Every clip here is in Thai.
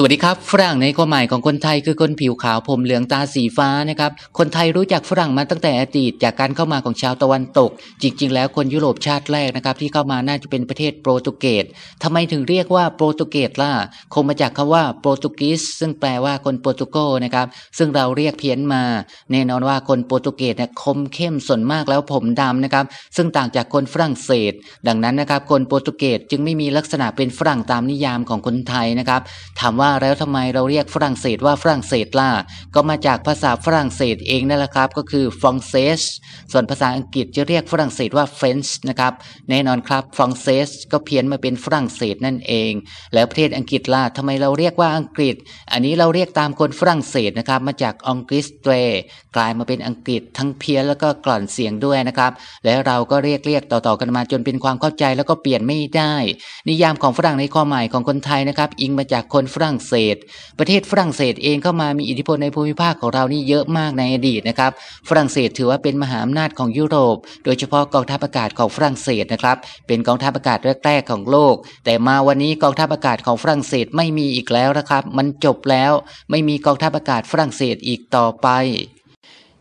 สวัสดีครับ ฝรั่งในความหมายของคนไทยคือ คนผิวขาวผมเหลืองตาสีฟ้านะครับคนไทยรู้จักฝรั่งมาตั้งแต่อดีตจากการเข้ามาของชาวตะวันตก จริงๆ แล้วคนยุโรปชาติแรกนะครับที่เข้ามาน่าจะเป็นประเทศโปรตุเกสทำไมถึงเรียกว่าโปรตุเกสล่ะคงมาจากคำว่าโปรตุกิสซึ่งแปลว่าคนโปรตุโกนะครับซึ่งเราเรียกเพี้ยนมา แน่นอนว่าคนโปรตุเกสเนี่ยคมเข้มส่วนมากแล้วผมดำนะครับซึ่งต่างจากคนฝรั่งเศส ดังนั้นนะครับคนโปรตุเกสจึงไม่มีลักษณะเป็นฝรั่งตามนิยามของคนไทยนะครับถามว่าาแล้วทำไมเราเรียกฝรั่งเศสว่าฝรั่งเศสล่ะก็มาจากภาษาฝรั่งเศสเองนั่นแหละครับก็คือฟรังเซสส่วนภาษาอังกฤษจะเรียกฝรั่งเศสว่าเฟนช์นะครับแน่นอนครับฟรังเซสก็เพี้ยนมาเป็นฝรั่งเศสนั่นเอง แล้วประเทศอังกฤษล่ะทำไมเราเรียกว่าอังกฤษอันนี้เราเรียกตามคนฝรั่งเศสนะครับมาจากอังกฤษเวกลายมาเป็นอังกฤษทั้งเพี้ยนแล้วก็กล่อนเสียงด้วยนะครับแล้วเราก็เรียกเรียกต่อๆกันมาจนเป็นความเข้าใจแล้วก็เปลี่ยนไม่ได้ นิยามของฝรั่งในข้อหมายของคนไทยนะครับอิงมาจากคนฝรั่งงเศสประเทศฝรั่งเศสเองเข้ามามีอิทธิพลในภูมิภาคของเรานี่เยอะมากในอดีตนะครับฝรั่งเศสถือว่าเป็นมหาอำนาจของยุโรป โดยเฉพาะกองทัพอากาศของฝรั่งเศสนะครับเป็นกองทัพอากาศแรกๆของโลก แต่มาวันนี้กองทัพอากาศของฝรั่งเศสไม่มีอีกแล้วนะครับ มันจบแล้วไม่มีกองทัพอากาศฝรั่งเศสอีกต่อไป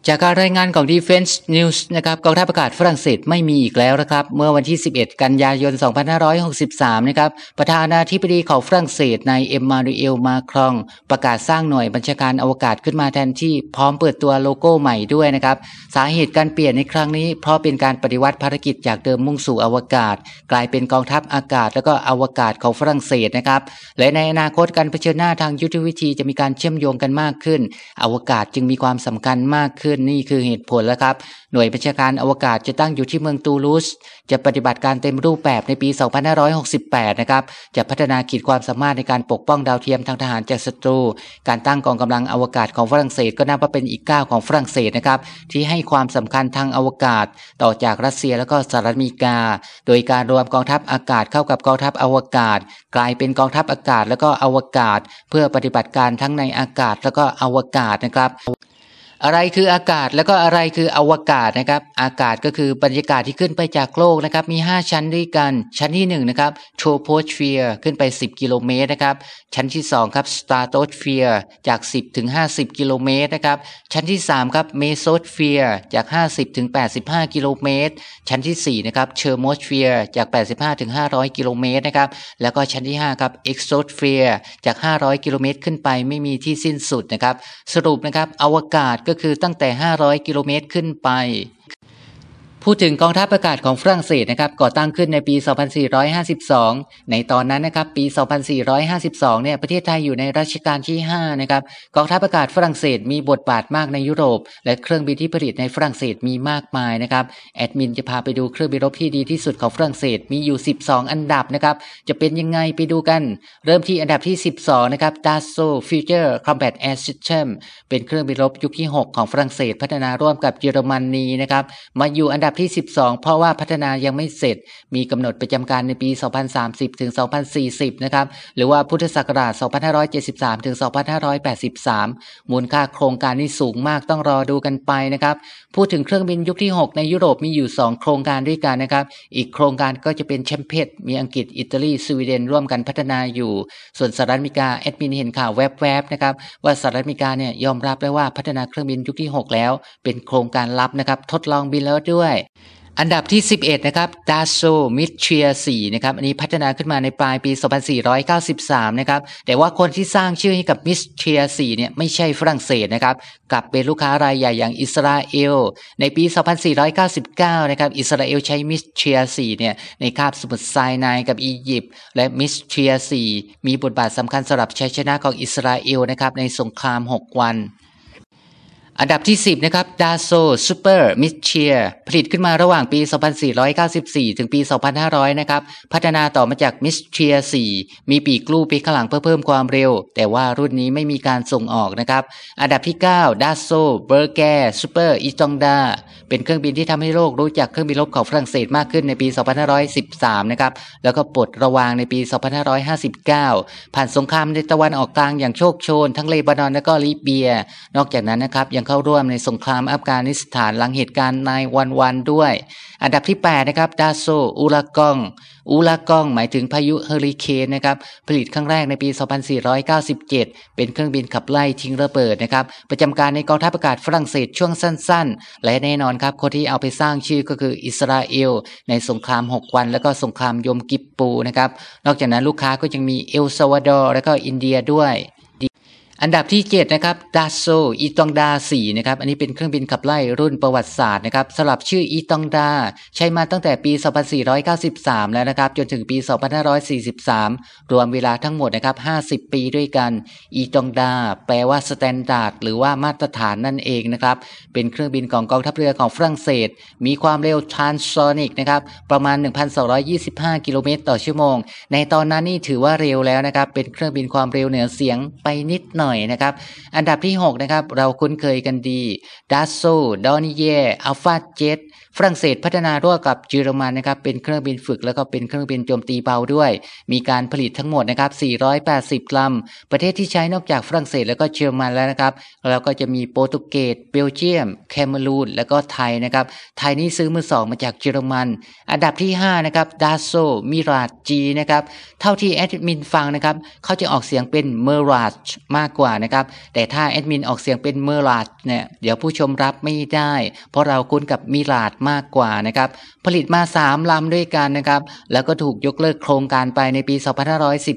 จากการรายงานของ Defense News นะครับกองทัพอากาศฝรั่งเศสไม่มีอีกแล้วนะครับเมื่อวันที่ 11 กันยายน 2563 นะครับประธานาธิบดีของฝรั่งเศสนายเอ็มมานูเอลมาครอง ประกาศสร้างหน่วยบัญชาการอวกาศขึ้นมาแทนที่ พร้อมเปิดตัวโลโก้ใหม่ด้วยนะครับสาเหตุการเปลี่ยนในครั้งนี้เพราะเป็นการปฏิวัติภารกิจจากเดิมมุ่งสู่อวกาศ กลายเป็นกองทัพอากาศ แล้วก็อวกาศของฝรั่งเศสนะครับและในอนาคตการเผชิญหน้าทางยุทธวิธีจะมีการเชื่อมโยงกันมากขึ้น อวกาศจึงมีความสำคัญมากขึ้นนนี่คือเหตุผลแล้วครับ หน่วยบัญชาการอวกาศจะตั้งอยู่ที่เมืองตูลูสจะปฏิบัติการเต็มรูปแบบในปี 2568นะครับจะพัฒนาขีดความสามารถในการปกป้องดาวเทียมทางทหารจากศัตรู การตั้งกองกำลังอวกาศของฝรั่งเศสก็นับว่าเป็นอีกก้าวของฝรั่งเศสนะครับที่ให้ความสำคัญทางอวกาศ ต่อจากรัสเซียและก็สหรัฐอเมริกา โดยการรวมกองทัพอากาศเข้ากับกองทัพอวกาศ กลายเป็นกองทัพอากาศและก็อวกาศ เพื่อปฏิบัติการทั้งในอากาศแล้วก็อวกาศนะครับอะไรคืออากาศแล้วก็อะไรคืออวกาศนะครับอากาศก็คือบรรยากาศที่ขึ้นไปจากโลกนะครับมี 5 ชั้นด้วยกัน ชั้นที่1นะครับทรโพสเฟียร์ขึ้นไป 10 กิโลเมตรนะครับชั้นที่2ครับาร์โตสเฟียร์จาก 10ถึง50กิโลเมตรนะครับชั้นที่3ครับมโซสเฟียร์จาก 50ถึง85 กิโลเมตร ชั้นที่4นะครับเอร์โมสเฟียร์จาก 85ถึง500 กิโลเมตรนะครับแล้วก็ชั้นที่5ครับเอโซสเฟียร์จาก 500 กิโลเมตรขึ้นไปไม่มีที่สิ้นสุดนะครับสรุปนะครับอวกาศก็คือตั้งแต่ 500 กิโลเมตรขึ้นไปพูดถึงกองทัพอากาศของฝรั่งเศสนะครับก่อตั้งขึ้นในปี 2452 ในตอนนั้นนะครับปี 2452 เนี่ยประเทศไทยอยู่ในรัชกาลที่5นะครับกองทัพอากาศฝรั่งเศสมีบทบาทมากในยุโรป และเครื่องบินที่ผลิตในฝรั่งเศสมีมากมายนะครับแอดมินจะพาไปดูเครื่องบินรบที่ดีที่สุดของฝรั่งเศสมีอยู่ 12 อันดับนะครับ จะเป็นยังไงไปดูกันเริ่มที่อันดับที่ 12 นะครับ Dassault Future Combat Air System เป็นเครื่องบินรบยุคที่ 6 ของฝรั่งเศส พัฒนาร่วมกับเยอรมนีนะครับมาอยู่อันดับับที่ 12 เพราะว่าพัฒนายังไม่เสร็จ มีกำหนดประจำการในปี 2030ถึง2040นะครับหรือว่าพุทธศักราช 2573ถึง2583 มูลค่าโครงการนี้สูงมากต้องรอดูกันไปนะครับพูดถึงเครื่องบินยุคที่ 6 ในยุโรปมีอยู่ 2 โครงการด้วยกันนะครับอีกโครงการก็จะเป็นแชมเปตมีอังกฤษอิตาลีสวีเดน ร่วมกันพัฒนาอยู่ ส่วนสหรัฐอเมริกาแอดมินเห็นข่าวแวบๆนะครับว่าสหรัฐอเมริกาเนี่ยยอมรับได้ว่าพัฒนาเครื่องบินยุคที่ 6 แล้ว เป็นโครงการลับนะครับทดลองบินแล้วด้วยอันดับที่ 11นะครับ ดาโซ มิเชียสีนะครับ อันนี้พัฒนาขึ้นมาในปลายปี 2493นะครับ แต่ว่าคนที่สร้างชื่อให้กับมิสเชียสีเนี่ยไม่ใช่ฝรั่งเศสนะครับ กลับเป็นลูกค้ารายใหญ่อย่างอิสราเอล ในปี 2499นะครับ อิสราเอลใช้มิสเชียสีเนี่ยในคาบสมุทรไซนายกับอียิปต์ และมิสเชียสีมีบทบาทสำคัญสำหรับชัยชนะของอิสราเอลนะครับในสงคราม6 วันอันดับที่ 10นะครับ Daso Super m i c h e e r ผลิตขึ้นมาระหว่างปี 2494 ถึงปี 2500 นะครับ พัฒนาต่อมาจาก m i c h e e r 4มีปีกลูปีข้างหลังเพื่อเพิ่มความเร็ว แต่ว่ารุ่นนี้ไม่มีการส่งออกนะครับ อันดับที่9 Daso b e r g e r Super i t o n d a เป็นเครื่องบินที่ทำให้โลกรู้จักเครื่องบินรบของฝรั่งเศสมากขึ้นในปี 2513 นะครับ แล้วก็ปลดระวางในปี 2559 ผ่านสงครามในตะวันออกกลางอย่างโชคโชน ทั้งเลบานอนและก็ลิเบีย นอกจากนั้นนะครับยังเข้าร่วมในสงครามอัฟกานิสถานหลังเหตุการณ์ในวันวันด้วย อันดับที่8นะครับดาโซอุลากองอุลากองหมายถึงพายุเฮอริเคนนะครับผลิตครั้งแรกในปี 2497 เป็นเครื่องบินขับไล่ทิ้งระเบิดนะครับประจำการในกองทัพอากาศฝรั่งเศสช่วงสั้นๆ และแน่นอนครับคนที่เอาไปสร้างชื่อก็คืออิสราเอล ในสงคราม 6 วันแล้วก็สงครามยมกิปปูนะครับนอกจากนั้นลูกค้าก็ยังมีเอลซาวาดอร์และก็อินเดียด้วยอันดับที่7นะครับดาโซอีตองดา4นะครับอันนี้เป็นเครื่องบินขับไล่ รุ่นประวัติศาสตร์นะครับสลับชื่ออีตองดา ใช้มาตั้งแต่ปี 2493 แล้วนะครับจนถึงปี 2543 รวมเวลาทั้งหมดนะครับ 50 ปีด้วยกันอีตองดาแปลว่าสแตนดาร์ดหรือว่ามาตรฐานนั่นเองนะครับเป็นเครื่องบินของกองทัพเรือของฝรั่งเศสมีความเร็วทรานซนิกนะครับประมาณ 1,225 กิโลเมตรต่อชั่วโมง ในตอนนั้นนี่ถือว่าเร็วแล้วนะครับเป็นเครื่องบินความเร็วเหนือเสียงไปนิดหน่อย่อยนะครับอันดับที่6นะครับเราคุ้นเคยกันดีดัสโซดอนิเยอัลฟาเจ็ตฝรั่งเศสพัฒนาร่วมกับเยอรมันนะครับเป็นเครื่องบินฝึกแล้วก็เป็นเครื่องบินโจมตีเบาด้วย มีการผลิตทั้งหมดนะครับ480ลำประเทศที่ใช้นอกจากฝรั่งเศสแล้วก็เยอรมันแล้วนะครับเราก็จะมีโปรตุเกสเบลเยียม แคมรูนแล้วก็ไทยนะครับไทยนี่ซื้อมือสอง มาจากเยอรมัน อันดับที่5นะครับดัสโซมิราจีนะครับเท่าที่แอดมินฟังนะครับเขาจะออกเสียงเป็นเมราชมากกว่านะครับแต่ถ้าแอดมินออกเสียงเป็นเมอลาดเนี่ยเดี๋ยวผู้ชมรับไม่ได้ เพราะเราคุ้นกับมิลาดมากกว่านะครับ ผลิตมา 3ลำด้วยกันนะครับ แล้วก็ถูกยกเลิกโครงการไปในปี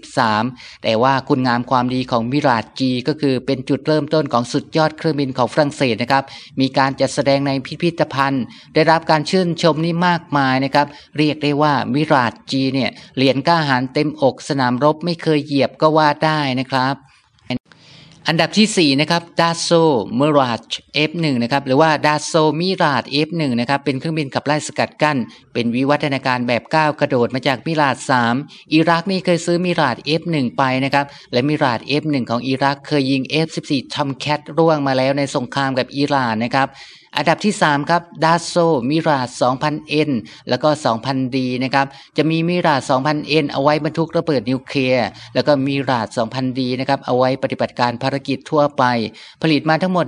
2513 แต่ว่าคุณงามความดีของมิราดจีก็คือเป็นจุดเริ่มต้นของสุดยอดเครื่องบินของฝรั่งเศสนะครับ มีการจัดแสดงในพิพิธภัณฑ์ ได้รับการชื่นชมนี่มากมายนะครับ เรียกได้ว่ามิราดจีเนี่ยเหรียญก้าหารเต็มอกสนามรบไม่เคยเหยียบก็ว่าได้นะครับอันดับที่4นะครับดาโซมิราช F1 นะครับหรือว่าดาโซมิราช F1 นะครับเป็นเครื่องบินขับไล่สกัดกั้นเป็นวิวัฒนาการแบบก้าวกระโดดมาจากมิราช3อิรักนี่เคยซื้อมิราช F1 ไปนะครับและมิราช F1 ของอิรักเคยยิง F14 ทอมแคทร่วงมาแล้วในสงครามกับอิหร่านนะครับอันดับที่3ครับดาสโซมิราส 2000N แล้วก็ 2000D นะครับ จะมีมิราสอ0 0 0 n เอาไว้บรรทุกระเบิดนิวเคลียร์แล้วก็มิราสพ0 0 0 d นะครับเอาไว้ปฏิบัติการภารกิจทั่วไป ผลิตมาทั้งหมด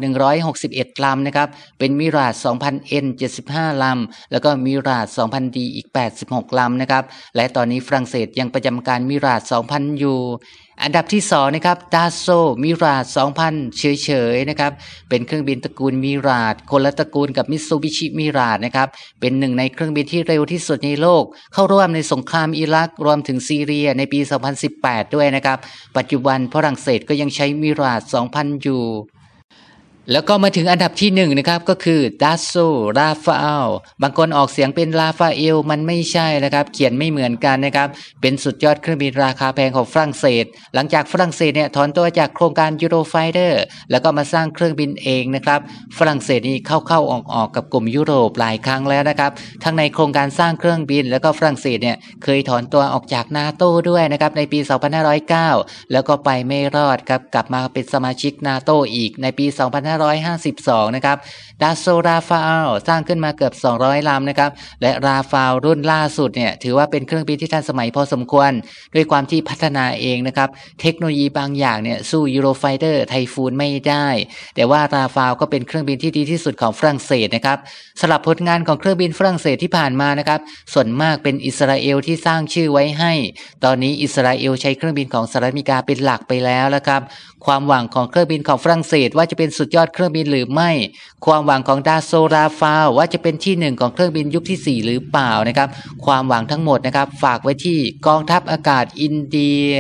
161 ลำนะครับเป็นมิราสด0 0 0 n 75 ลำ แล้วก็มิราสพ0 0 0 d อีก 86 ลำนะครับและตอนนี้ฝรั่งเศสยังประจำการมิราส2000อยู่อันดับที่2นะครับดาโซมิราด2,000เฉยๆนะครับเป็นเครื่องบินตระกูลมิราดคนละตระกูลกับมิตซูบิชิมิราดนะครับเป็นหนึ่งในเครื่องบินที่เร็วที่สุดในโลก เข้าร่วมในสงครามอิรักรวมถึงซีเรียในปี 2018 ด้วยนะครับ ปัจจุบันฝรั่งเศสก็ยังใช้มิราด2,000 อยู่แล้วก็มาถึงอันดับที่หนึ่งนะครับก็คือดัสโซราฟาเอลบางคนออกเสียงเป็นลาฟาเอลมันไม่ใช่นะครับเขียนไม่เหมือนกันนะครับ เป็นสุดยอดเครื่องบินราคาแพงของฝรั่งเศส หลังจากฝรั่งเศสเนี่ยถอนตัวจากโครงการยูโรไฟเดอร์แล้วก็มาสร้างเครื่องบินเองนะครับฝรั่งเศสนี่เข้าๆออกๆกับกลุ่มยุโรปหลายครั้งแล้วนะครับทั้งในโครงการสร้างเครื่องบินแล้วก็ฝรั่งเศสเนี่ยเคยถอนตัวออกจากนาโต้ด้วยนะครับในปี 2509 แล้วก็ไปไม่รอดครับกลับมาเป็นสมาชิกนาโต้อีกในปี2 5 2552 นะครับดัสโซราฟาลสร้างขึ้นมาเกือบ 200 ลำนะครับและราฟาลรุ่นล่าสุดเนี่ยถือว่าเป็นเครื่องบินที่ทันสมัยพอสมควรด้วยความที่พัฒนาเองนะครับเทคโนโลยีบางอย่างเนี่ยสู้ยูโรไฟเตอร์ไทฟูนไม่ได้ แต่ว่าราฟาลก็เป็นเครื่องบินที่ดีที่สุดของฝรั่งเศสนะครับสำหรับผลงานของเครื่องบินฝรั่งเศสที่ผ่านมานะครับส่วนมากเป็นอิสราเอลที่สร้างชื่อไว้ให้ ตอนนี้อิสราเอลใช้เครื่องบินของสหรัฐอเมริกาเป็นหลักไปแล้วนะครับความหวังของเครื่องบินของฝรั่งเศสว่าจะเป็นสุดยอดอดเครื่องบินหรือไม่ความหวังของดาโซราฟาว่าจะเป็นที่หนึ่งของเครื่องบินยุคที่ 4 หรือเปล่านะครับ ความหวังทั้งหมดนะครับฝากไว้ที่กองทัพอากาศอินเดีย